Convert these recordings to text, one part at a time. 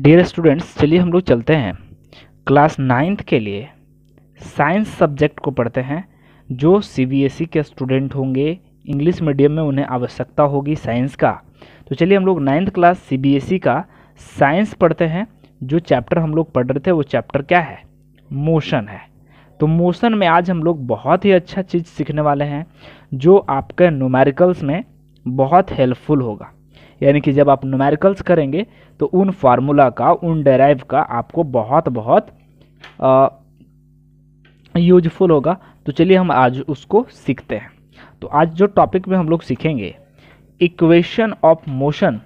Dear students चलिए हम लोग चलते हैं क्लास नाइन्थ के लिए साइंस सब्जेक्ट को पढ़ते हैं जो सीबीएसई e के स्टूडेंट होंगे इंग्लिश मीडियम में उन्हें आवश्यकता होगी साइंस का तो चलिए हम लोग नाइन्थ क्लास सीबीएसई का साइंस पढ़ते हैं जो चैप्टर हम लोग पढ़ रहे थे वो चैप्टर क्या है मोशन है तो मोशन में आज हम लोग बहुत ही अच्छा चीज़ सीखने वाले हैं जो आपके नोमेरिकल्स में बहुत हेल्पफुल होगा यानी कि जब आप नुमेरिकल्स करेंगे तो उन फार्मूला का उन डेराइव का आपको बहुत बहुत यूजफुल होगा तो चलिए हम आज उसको सीखते हैं तो आज जो टॉपिक में हम लोग सीखेंगे equation of motion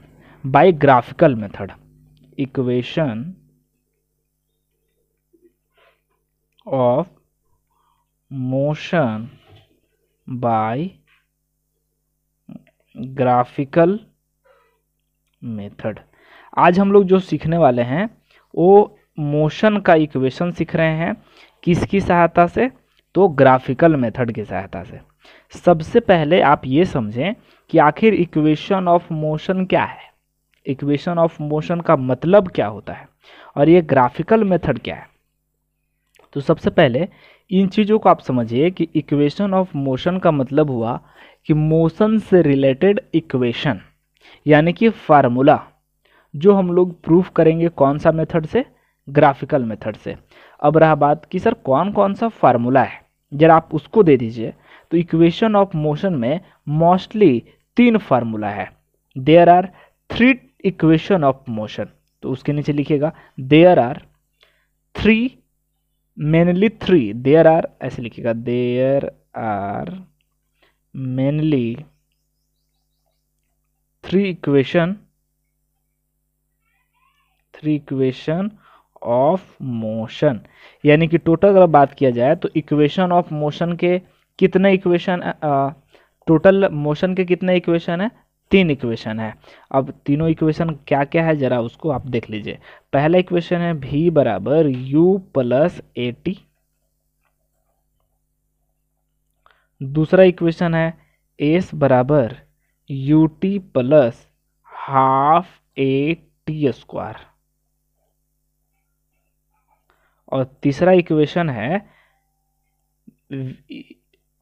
by graphical method equation of motion by graphical method आज हम लोग जो सीखने वाले हैं वो मोशन का इक्वेशन सीख रहे हैं किसकी सहायता से तो ग्राफिकल मेथड की सहायता से सबसे पहले आप ये समझें कि आखिर इक्वेशन ऑफ मोशन क्या है इक्वेशन ऑफ मोशन का मतलब क्या होता है और ये ग्राफिकल मेथड क्या है तो सबसे पहले इन चीज़ों को आप समझिए कि इक्वेशन ऑफ मोशन का मतलब हुआ कि मोशन से रिलेटेड इक्वेशन यानी कि फार्मूला जो हम लोग प्रूफ करेंगे कौन सा मेथड से ग्राफिकल मेथड से अब रहा बात कि सर कौन कौन सा फार्मूला है जरा आप उसको दे दीजिए तो इक्वेशन ऑफ मोशन में मोस्टली तीन फार्मूला है there are three equation of motion तो उसके नीचे लिखिएगा there are three mainly three there are ऐसे लिखिएगा there are mainly three equation three equation of motion यानी कि टोटल अगर बात किया जाए तो इक्वेशन ऑफ मोशन के कितने इक्वेशन टोटल मोशन के कितने इक्वेशन है तीन इक्वेशन है अब तीनों इक्वेशन क्या क्या है जरा उसको आप देख लीजिए पहला इक्वेशन है भी बराबर u प्लस ए टी दूसरा इक्वेशन है एस बराबर u t plus half a t square और तीसरा इक्वेशन है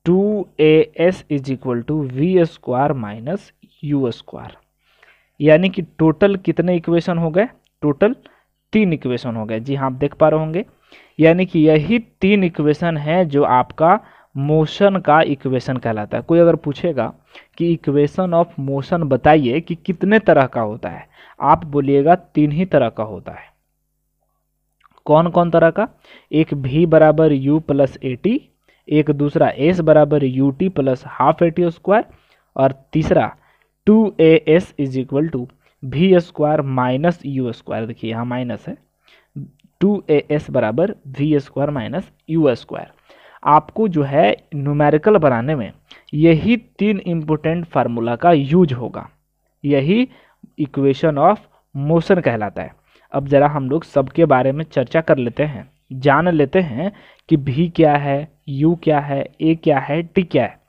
two a s is equal to v square minus u square यानी कि टोटल कितने इक्वेशन हो गए टोटल तीन इक्वेशन हो गए जी हाँ आप देख पा रहे होंगे यानी कि यही तीन इक्वेशन है जो आपका मोशन का इक्वेशन कहलाता है कोई अगर पूछेगा कि इक्वेशन ऑफ मोशन बताइए कि कितने तरह का होता है आप बोलिएगा तीन ही तरह का होता है कौन कौन तरह का एक भी बराबर यू प्लस ए टी एक दूसरा एस बराबर u t plus half a t square और तीसरा two a s is equal to v square minus u square देखिए यहाँ माइनस है टू ए एस बराबर v square minus u square आपको जो है न्यूमेरिकल बनाने में यही तीन इम्पोर्टेंट फार्मूला का यूज होगा यही इक्वेशन ऑफ मोशन कहलाता है अब ज़रा हम लोग सबके बारे में चर्चा कर लेते हैं जान लेते हैं कि भी क्या है यू क्या है ए क्या है टी क्या है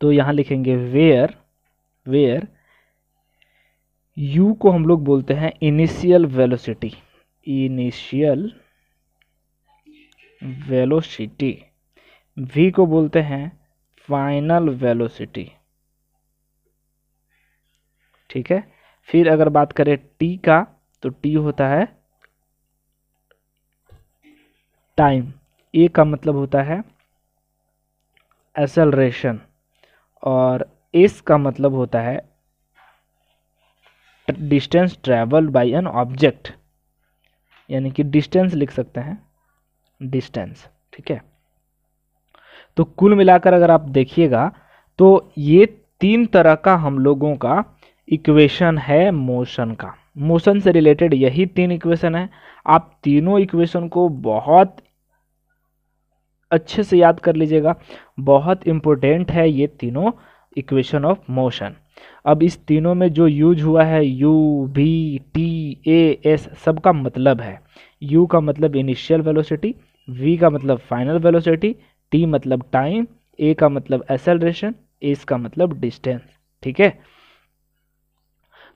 तो यहाँ लिखेंगे वेयर वेयर यू को हम लोग बोलते हैं initial velocity initial velocity v को बोलते हैं फाइनल वेलोसिटी ठीक है फिर अगर बात करें टी का तो टी होता है टाइम ए का मतलब होता है एसलरेशन और एस का मतलब होता है distance travelled by an object यानी कि डिस्टेंस लिख सकते हैं डिस्टेंस ठीक है तो कुल मिलाकर अगर आप देखिएगा तो ये तीन तरह का हम लोगों का इक्वेशन है मोशन का मोशन से रिलेटेड यही तीन इक्वेशन है आप तीनों इक्वेशन को बहुत अच्छे से याद कर लीजिएगा बहुत इंपॉर्टेंट है ये तीनों इक्वेशन ऑफ मोशन अब इस तीनों में जो यूज हुआ है u v t a s सबका मतलब है यू का मतलब इनिशियल वेलोसिटी वी का मतलब फाइनल वेलोसिटी टी मतलब टाइम ए का मतलब एसेलरेशन एस का मतलब डिस्टेंस ठीक है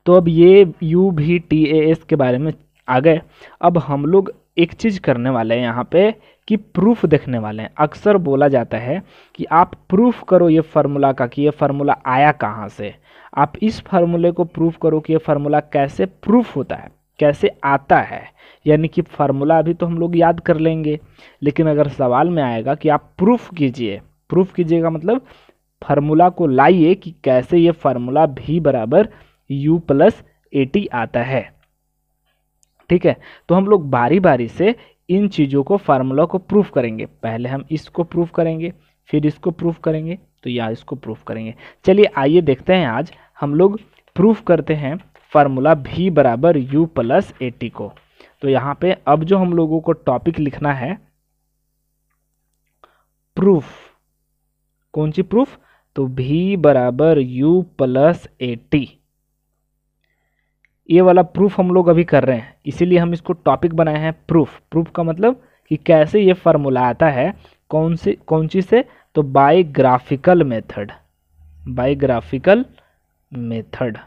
तो अब ये यू भी टी ए एस के बारे में आ गए अब हम लोग एक चीज़ करने वाले हैं यहाँ पे कि प्रूफ देखने वाले हैं अक्सर बोला जाता है कि आप प्रूफ करो ये फार्मूला का कि ये फार्मूला आया कहाँ से आप इस फार्मूले को प्रूफ करो कि ये फार्मूला कैसे प्रूफ होता है कैसे आता है यानी कि फार्मूला अभी तो हम लोग याद कर लेंगे लेकिन अगर सवाल में आएगा कि आप प्रूफ कीजिए प्रूफ कीजिएगा मतलब फार्मूला को लाइए कि कैसे ये फार्मूला भी बराबर यू प्लस टी आता है ठीक है तो हम लोग बारी बारी से इन चीज़ों को फार्मूला को प्रूफ करेंगे पहले हम इसको प्रूफ करेंगे फिर इसको प्रूफ करेंगे तो या इसको प्रूफ करेंगे चलिए आइए देखते हैं आज हम लोग प्रूफ करते हैं फार्मूला भी बराबर यू प्लस टी को तो यहाँ पे अब जो हम लोगों को टॉपिक लिखना है प्रूफ कौन सी प्रूफ तो भी बराबर यू प्लस एटी ये वाला प्रूफ हम लोग अभी कर रहे हैं इसीलिए हम इसको टॉपिक बनाए हैं प्रूफ प्रूफ का मतलब कि कैसे ये फार्मूला आता है कौन सी कौन सी से तो बायोग्राफिकल मेथड बायोग्राफिकल मेथड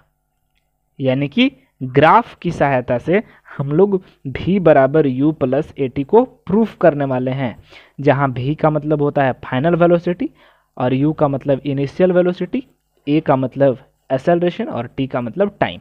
यानी कि ग्राफ की सहायता से हम लोग भी बराबर यू प्लस ए को प्रूफ करने वाले हैं जहाँ भी का मतलब होता है फाइनल वेलोसिटी और यू का मतलब इनिशियल वेलोसिटी ए का मतलब एसेलरेशन और टी का मतलब टाइम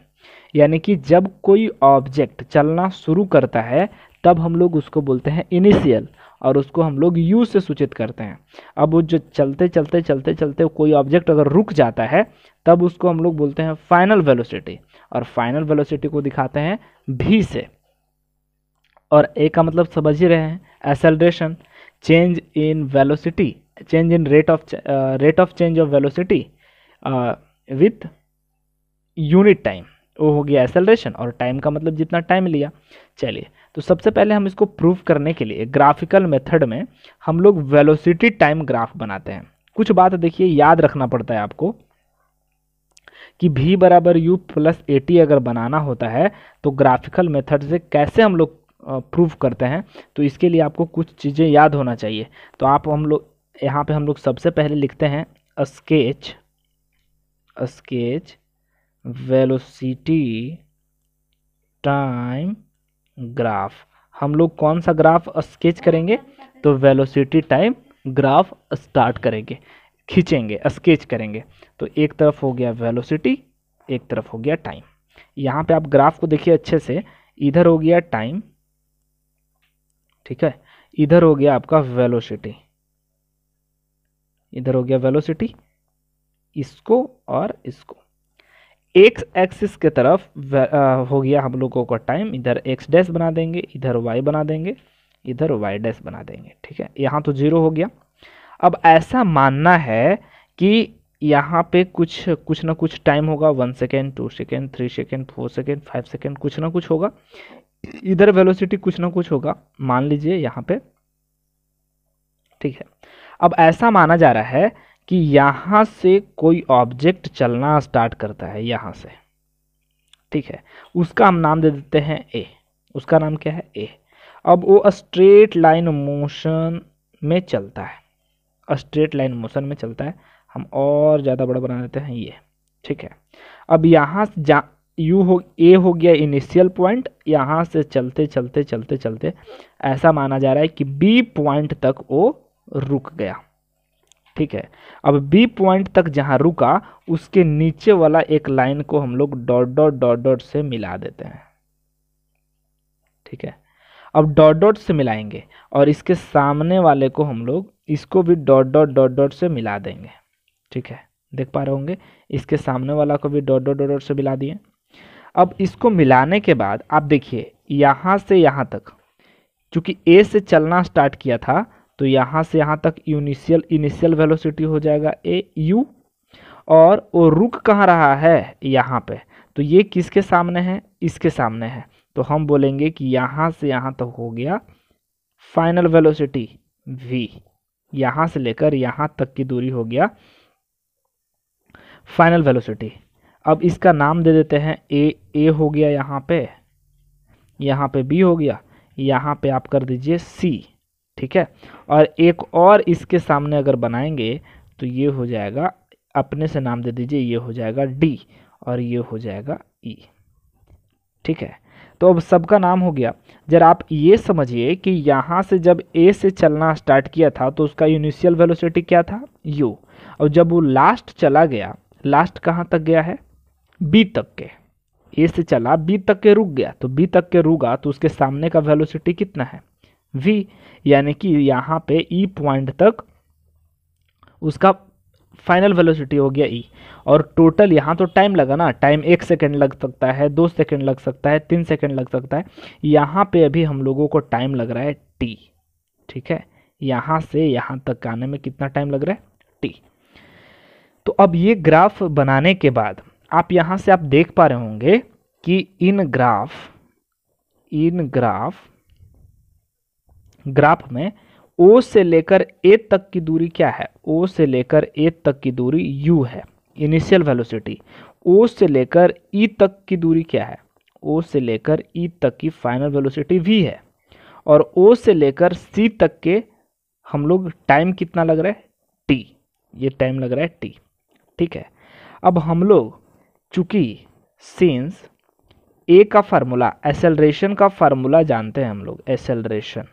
यानी कि जब कोई ऑब्जेक्ट चलना शुरू करता है तब हम लोग उसको बोलते हैं इनिशियल और उसको हम लोग यू से सूचित करते हैं अब वो जो चलते चलते चलते चलते कोई ऑब्जेक्ट अगर रुक जाता है तब उसको हम लोग बोलते हैं फाइनल वेलोसिटी और फाइनल वेलोसिटी को दिखाते हैं भी से और ए का मतलब समझ ही रहे हैं acceleration change in velocity change in rate of rate of change of velocity with unit time वो हो गया एसेलरेशन और टाइम का मतलब जितना टाइम लिया चलिए तो सबसे पहले हम इसको प्रूव करने के लिए ग्राफिकल मेथड में हम लोग वेलोसिटी टाइम ग्राफ बनाते हैं कुछ बात देखिए याद रखना पड़ता है आपको कि भी बराबर यू प्लस ए टी अगर बनाना होता है तो ग्राफिकल मेथड से कैसे हम लोग प्रूव करते हैं तो इसके लिए आपको कुछ चीज़ें याद होना चाहिए तो आप हम लोग यहाँ पे हम लोग सबसे पहले लिखते हैं sketch sketch velocity time graph हम लोग कौन सा ग्राफ स्केच करेंगे तो वेलोसिटी टाइम ग्राफ स्टार्ट करेंगे खींचेंगे स्केच करेंगे तो एक तरफ हो गया वेलोसिटी एक तरफ हो गया टाइम यहाँ पे आप ग्राफ को देखिए अच्छे से इधर हो गया टाइम ठीक है इधर हो गया आपका वेलोसिटी इधर हो गया वेलोसिटी इसको और इसको एक्स एक्सिस के तरफ हो गया हम लोगों का टाइम इधर एक्स डैश बना देंगे इधर वाई बना देंगे इधर वाई डैश बना देंगे ठीक है यहाँ तो जीरो हो गया अब ऐसा मानना है कि यहाँ पे कुछ कुछ ना कुछ टाइम होगा one second two second three second four second five second कुछ ना कुछ होगा इधर वेलोसिटी कुछ ना कुछ होगा मान लीजिए यहाँ पे ठीक है अब ऐसा माना जा रहा है कि यहाँ से कोई ऑब्जेक्ट चलना स्टार्ट करता है यहाँ से ठीक है उसका हम नाम दे देते हैं ए उसका नाम क्या है ए अब वो स्ट्रेट लाइन मोशन में चलता है स्ट्रेट लाइन मोशन में चलता है हम और ज़्यादा बड़ा बना देते हैं ये ठीक है अब यहाँ जा यू हो ए हो गया इनिशियल पॉइंट यहाँ से चलते चलते चलते चलते ऐसा माना जा रहा है कि बी पॉइंट तक वो रुक गया ठीक है अब बी पॉइंट तक जहाँ रुका उसके नीचे वाला एक लाइन को हम लोग डॉट डॉट डॉट डॉट से मिला देते हैं ठीक है अब डॉट डॉट से मिलाएंगे और इसके सामने वाले को हम लोग इसको भी डॉट डॉट डॉट डॉट से मिला देंगे ठीक है देख पा रहे होंगे इसके सामने वाला को भी डॉट डॉट डॉट डॉट से मिला दिए अब इसको मिलाने के बाद आप देखिए यहाँ से यहाँ तक चूँकि ए से चलना स्टार्ट किया था तो यहाँ से यहाँ तक यूनिशियल इनिशियल वेलोसिटी हो जाएगा ए यू और वो रुक कहाँ रहा है यहाँ पे तो ये किसके सामने है इसके सामने है तो हम बोलेंगे कि यहाँ से यहाँ तक हो गया फाइनल वेलोसिटी v यहाँ से लेकर यहाँ तक की दूरी हो गया फाइनल वेलोसिटी अब इसका नाम दे देते हैं ए ए हो गया यहाँ पे यहाँ पे बी हो गया यहाँ पे आप कर दीजिए सी ठीक है और एक और इसके सामने अगर बनाएंगे तो ये हो जाएगा अपने से नाम दे दीजिए ये हो जाएगा डी और ये हो जाएगा ई e. ठीक है तो अब सबका नाम हो गया जरा आप ये समझिए कि यहाँ से जब ए से चलना स्टार्ट किया था तो उसका यूनिशियल वेलोसिटी क्या था यू और जब वो लास्ट चला गया लास्ट कहाँ तक गया है बी तक के ए से चला बी तक के रुक गया तो बी तक के रुका तो उसके सामने का वेलोसिटी कितना है वी यानी कि यहाँ पे ई e पॉइंट तक उसका फाइनल वेलोसिटी हो गया ई e. और टोटल यहाँ तो टाइम लगा ना टाइम एक सेकेंड लग सकता है दो सेकेंड लग सकता है तीन सेकेंड लग सकता है यहाँ पे अभी हम लोगों को टाइम लग रहा है टी ठीक है यहाँ से यहाँ तक आने में कितना टाइम लग रहा है टी तो अब ये ग्राफ बनाने के बाद आप यहाँ से आप देख पा रहे होंगे कि इन ग्राफ इन ग्राफ ग्राफ में ओ से लेकर ए तक की दूरी क्या है ओ से लेकर ए तक की दूरी यू है इनिशियल वेलोसिटी ओ से लेकर ई तक की दूरी क्या है ओ से लेकर ई तक की फाइनल वेलोसिटी वी है और ओ से लेकर सी तक के हम लोग टाइम कितना लग रहा है टी ये टाइम लग रहा है टी ठीक है अब हम लोग चूँकि सीन्स ए का फार्मूला एसेलरेशन का फार्मूला जानते हैं हम लोग एसेलरेशन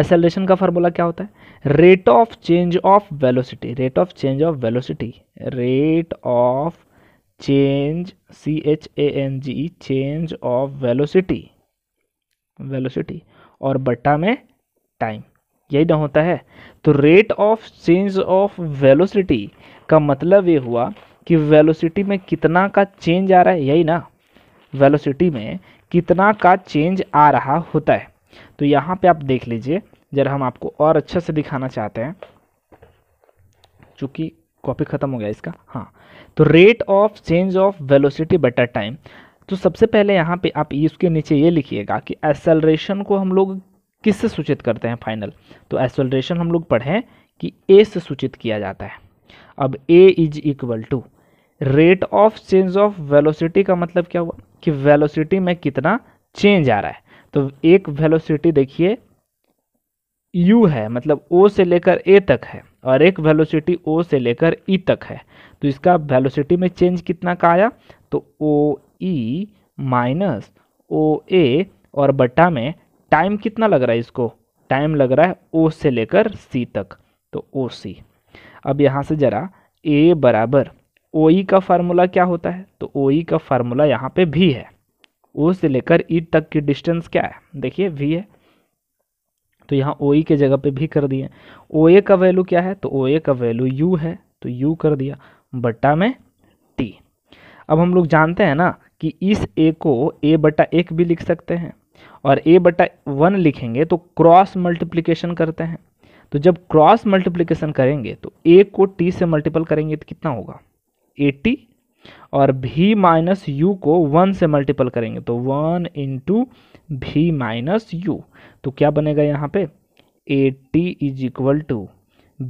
एसेलरेशन का फार्मूला क्या होता है rate of change of velocity rate of change of velocity rate of change C H A N G change of velocity velocity और बट्टा में टाइम यही ना होता है तो rate of change of velocity का मतलब ये हुआ कि वेलोसिटी में कितना का चेंज आ रहा है यही ना वेलोसिटी में कितना का चेंज आ रहा होता है तो यहाँ पे आप देख लीजिए ज़रा हम आपको और अच्छे से दिखाना चाहते हैं चूँकि कॉपी ख़त्म हो गया इसका हाँ तो rate of change of velocity बेटर टाइम तो सबसे पहले यहाँ पे आप इसके नीचे ये लिखिएगा कि एसेलरेशन को हम लोग किससे सूचित करते हैं फाइनल तो एसेलरेशन हम लोग पढ़ें कि ए से सूचित किया जाता है अब a is equal to rate of change of velocity का मतलब क्या हुआ कि वेलोसिटी में कितना चेंज आ रहा है तो एक वेलोसिटी देखिए u है मतलब o से लेकर a तक है और एक वेलोसिटी o से लेकर e तक है तो इसका वेलोसिटी में चेंज कितना का आया तो ओ ई माइनस ओ ए और बटा में टाइम कितना लग रहा है इसको टाइम लग रहा है ओ से लेकर सी तक तो ओ सी अब यहाँ से ज़रा ए बराबर ओ ई e का फार्मूला क्या होता है तो ओ ई e का फार्मूला यहाँ पे भी है ओ से लेकर ई तक की डिस्टेंस क्या है देखिए वी है तो यहाँ ओ e के जगह पे भी कर दिए ओ ए का वैल्यू क्या है तो ओ ए का वैल्यू यू है तो यू कर दिया बट्टा में टी अब हम लोग जानते हैं ना कि इस ए को ए बटा एक भी लिख सकते हैं और ए बटा वन लिखेंगे तो क्रॉस मल्टीप्लीकेशन करते हैं तो जब क्रॉस मल्टीप्लीकेशन करेंगे तो ए को टी से मल्टीपल करेंगे तो कितना होगा ए टी और भी माइनस यू को वन से मल्टीपल करेंगे तो one into v minus u तो क्या बनेगा यहाँ पे a t is equal to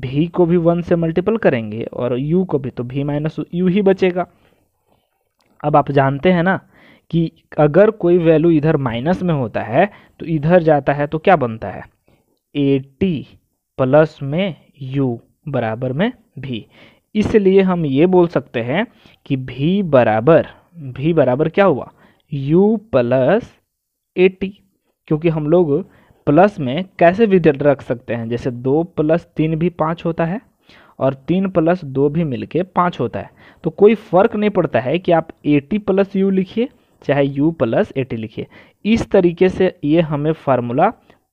v को भी वन से मल्टीपल करेंगे और यू को भी तो भी माइनस यू ही बचेगा अब आप जानते हैं ना कि अगर कोई वैल्यू इधर माइनस में होता है तो इधर जाता है तो क्या बनता है ए टी प्लस में यू बराबर में भी इसलिए हम ये बोल सकते हैं कि भी बराबर भी बराबर क्या हुआ u प्लस टी क्योंकि हम लोग प्लस में कैसे भी रख सकते हैं जैसे दो प्लस तीन भी पाँच होता है और तीन प्लस दो भी मिलके पाँच होता है तो कोई फ़र्क नहीं पड़ता है कि आप ए टी प्लस यू लिखिए चाहे u प्लस टी लिखिए इस तरीके से ये हमें फार्मूला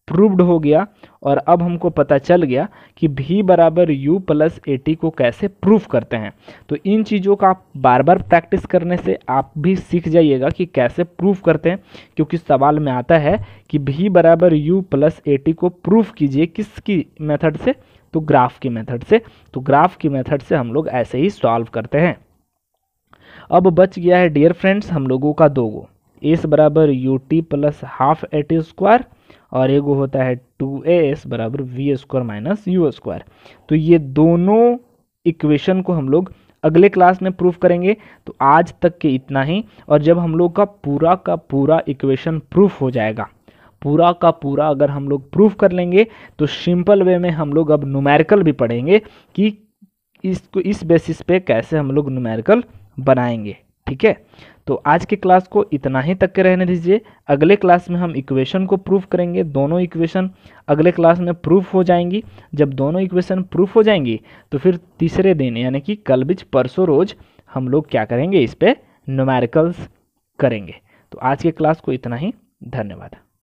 प्रूव्ड हो गया और अब हमको पता चल गया कि भी बराबर यू प्लस ए टी को कैसे प्रूफ करते हैं तो इन चीज़ों का आप बार बार प्रैक्टिस करने से आप भी सीख जाइएगा कि कैसे प्रूफ करते हैं क्योंकि सवाल में आता है कि भी बराबर यू प्लस ए टी को प्रूफ कीजिए किसकी मेथड से तो ग्राफ की मेथड से तो ग्राफ की मेथड से हम लोग ऐसे ही सॉल्व करते हैं अब बच गया है डियर फ्रेंड्स हम लोगों का दो गो एस बराबर u t plus half a t square और एगो होता है टू ए एस बराबर v square minus u square तो ये दोनों इक्वेशन को हम लोग अगले क्लास में प्रूफ करेंगे तो आज तक के इतना ही और जब हम लोग का पूरा का पूरा इक्वेशन प्रूफ हो जाएगा पूरा का पूरा अगर हम लोग प्रूफ कर लेंगे तो सिंपल वे में हम लोग अब न्यूमेरिकल भी पढ़ेंगे कि इसको इस बेसिस पे कैसे हम लोग न्यूमेरिकल बनाएंगे ठीक है तो आज के क्लास को इतना ही तक के रहने दीजिए अगले क्लास में हम इक्वेशन को प्रूफ करेंगे दोनों इक्वेशन अगले क्लास में प्रूफ हो जाएंगी जब दोनों इक्वेशन प्रूफ हो जाएंगी तो फिर तीसरे दिन यानी कि कल बीच परसों रोज हम लोग क्या करेंगे इस पर नोमेरिकल्स करेंगे तो आज के क्लास को इतना ही धन्यवाद